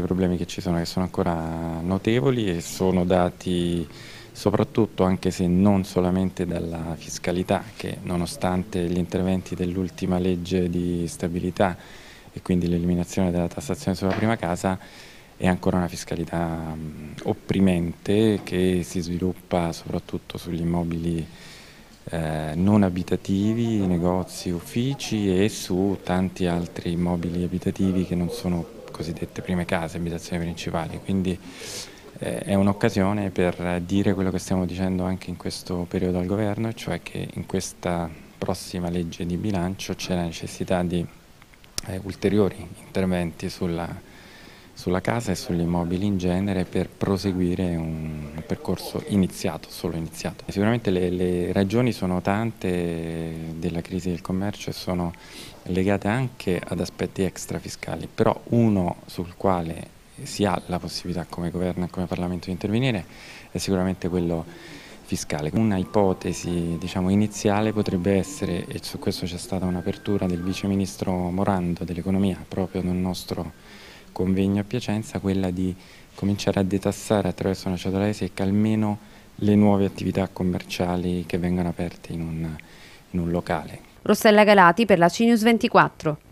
I problemi che ci sono che sono ancora notevoli e sono dati soprattutto anche se non solamente dalla fiscalità che nonostante gli interventi dell'ultima legge di stabilità e quindi l'eliminazione della tassazione sulla prima casa è ancora una fiscalità opprimente che si sviluppa soprattutto sugli immobili eh, non abitativi, negozi, uffici e su tanti altri immobili abitativi che non sono cosiddette prime case, abitazioni principali, quindi eh, è un'occasione per dire quello che stiamo dicendo anche in questo periodo al governo, cioè che in questa prossima legge di bilancio c'è la necessità di eh, ulteriori interventi sulla, sulla casa e sugli immobili in genere per proseguire un, percorso iniziato, solo iniziato. Sicuramente le, le ragioni sono tante della crisi del commercio e sono legate anche ad aspetti extrafiscali, però uno sul quale si ha la possibilità come governo e come Parlamento di intervenire è sicuramente quello fiscale. Una ipotesi diciamo, iniziale potrebbe essere, e su questo c'è stata un'apertura del Vice Ministro Morando dell'Economia proprio nel nostro convegno a Piacenza quella di cominciare a detassare attraverso una ciotola cedolare secca almeno le nuove attività commerciali che vengono aperte in un, in un locale. Rossella Galati per la CNews 24.